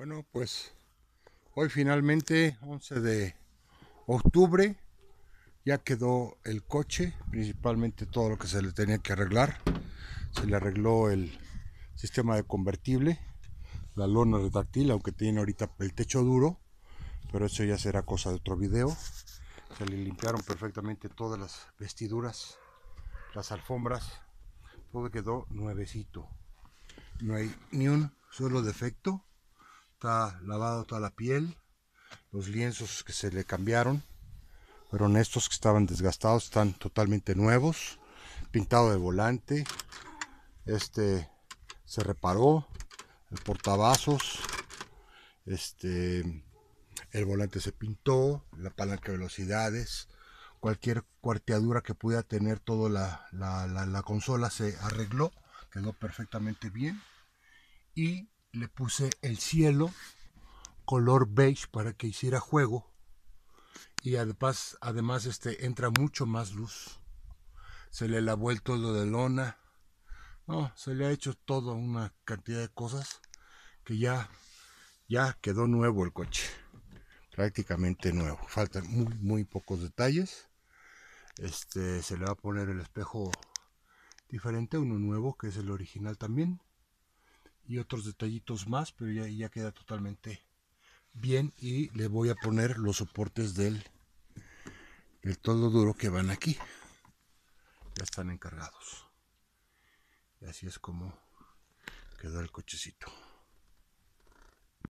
Bueno, pues hoy finalmente, 11 de octubre, ya quedó el coche, principalmente todo lo que se le tenía que arreglar. Se le arregló el sistema de convertible, la lona retactil, aunque tiene ahorita el techo duro, pero eso ya será cosa de otro video. Se le limpiaron perfectamente todas las vestiduras, las alfombras, todo quedó nuevecito. No hay ni un solo defecto Está lavado toda la piel. Los lienzos que se le cambiaron fueron estos que estaban desgastados, están totalmente nuevos. Pintado de volante. Este se reparó. El portavasos. Este el volante se pintó, la palanca de velocidades, cualquier cuarteadura que pudiera tener toda la, la, consola se arregló, quedó perfectamente bien y le puse el cielo color beige para que hiciera juego y además, además este, entra mucho más luz. Se le ha vuelto lo de lona. No, se le ha hecho toda una cantidad de cosas que ya, ya quedó nuevo el coche. Prácticamente nuevo. Faltan muy, muy pocos detalles. Este, se le va a poner el espejo diferente, uno nuevo que es el original también y otros detallitos más, pero ya, ya queda totalmente bien y le voy a poner los soportes del, el todo duro que van aquí. Ya están encargados. Y así es como quedó el cochecito.